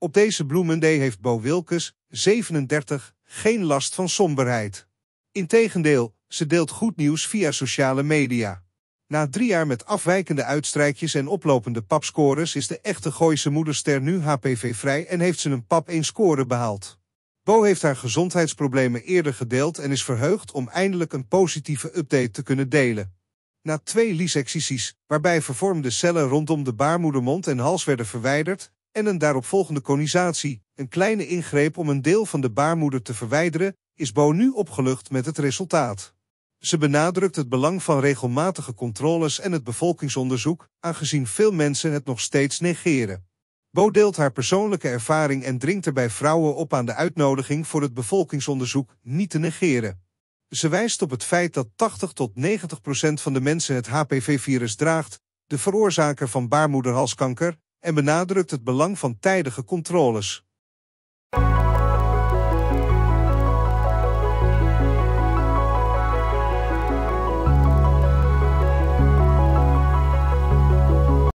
Op deze bloemendee heeft Bo Wilkes, 37, geen last van somberheid. Integendeel, ze deelt goed nieuws via sociale media. Na drie jaar met afwijkende uitstrijkjes en oplopende papscores is de echte Gooise moederster nu HPV-vrij en heeft ze een pap 1 score behaald. Bo heeft haar gezondheidsproblemen eerder gedeeld en is verheugd om eindelijk een positieve update te kunnen delen. Na twee lysecties, waarbij vervormde cellen rondom de baarmoedermond en hals werden verwijderd, en een daaropvolgende conisatie, een kleine ingreep om een deel van de baarmoeder te verwijderen, is Bo nu opgelucht met het resultaat. Ze benadrukt het belang van regelmatige controles en het bevolkingsonderzoek, aangezien veel mensen het nog steeds negeren. Bo deelt haar persoonlijke ervaring en dringt er bij vrouwen op aan de uitnodiging voor het bevolkingsonderzoek niet te negeren. Ze wijst op het feit dat 80 tot 90 procent van de mensen het HPV-virus draagt, de veroorzaker van baarmoederhalskanker, en benadrukt het belang van tijdige controles.